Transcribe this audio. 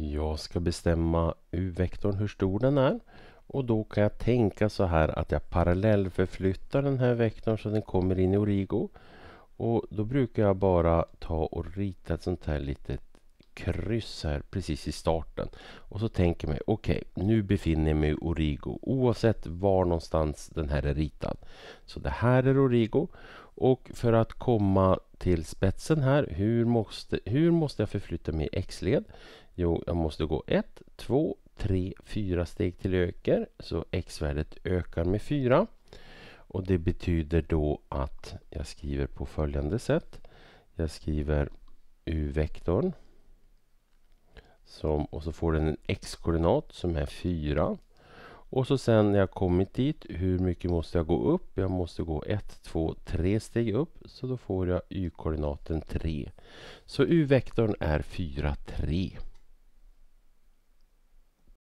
Jag ska bestämma u-vektorn, hur stor den är. Och då kan jag tänka så här att jag parallellförflyttar den här vektorn så den kommer in i Origo. Och då brukar jag bara ta och rita ett sånt här litet kryss här precis i starten. Och så tänker jag mig, okej, okay, nu befinner jag mig i Origo oavsett var någonstans den här är ritad. Så det här är Origo och för att komma till spetsen här. Hur måste, hur måste jag förflytta mig i X-led? Jo, jag måste gå 1, 2, 3, 4 steg till öker. Så X-värdet ökar med 4. Och det betyder då att jag skriver på följande sätt. Jag skriver U-vektorn. och så får den en X-koordinat som är 4. Och så sen när jag kommit dit, hur mycket måste jag gå upp? Jag måste gå 1, 2, 3 steg upp. Så då får jag y-koordinaten 3. Så u-vektorn är 4, 3.